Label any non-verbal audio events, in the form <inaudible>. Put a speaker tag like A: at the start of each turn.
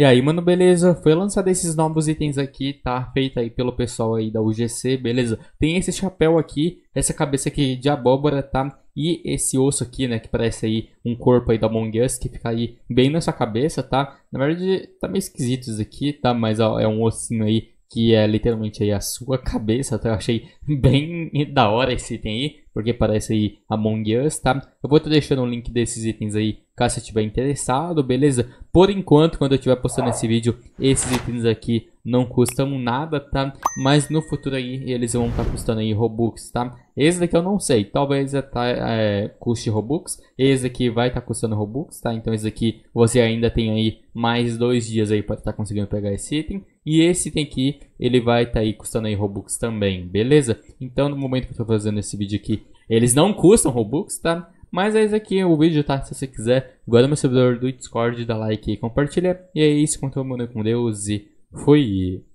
A: E aí, mano, beleza? Foi lançado esses novos itens aqui, tá? Feito aí pelo pessoal aí da UGC, beleza? Tem esse chapéu aqui, essa cabeça aqui de abóbora, tá? E esse osso aqui, né, que parece aí um corpo aí da Among Us, que fica aí bem na sua cabeça, tá? Na verdade, tá meio esquisito isso aqui, tá? Mas ó, é um ossinho aí que é literalmente aí a sua cabeça, tá? Eu achei bem <laughs> da hora esse item aí porque parece aí Among Us, tá? Eu vou estar deixando o um link desses itens aí, caso você estiver interessado, beleza? Por enquanto, quando eu estiver postando esse vídeo, esses itens aqui não custam nada, tá? Mas no futuro aí, eles vão estar custando aí Robux, tá? Esse daqui eu não sei, talvez até tá, é, custe Robux, esse aqui vai estar custando Robux, tá? Então esse aqui você ainda tem aí mais dois dias aí para estar tá conseguindo pegar esse item. E esse item aqui ele vai estar tá aí custando aí Robux também, beleza? Então, no momento que eu estou fazendo esse vídeo aqui, eles não custam Robux, tá? Mas é isso aqui o vídeo, tá? Se você quiser, guarda é meu servidor do Discord, dá like e compartilha. E é isso, conteúdo, mano, com Deus e fui!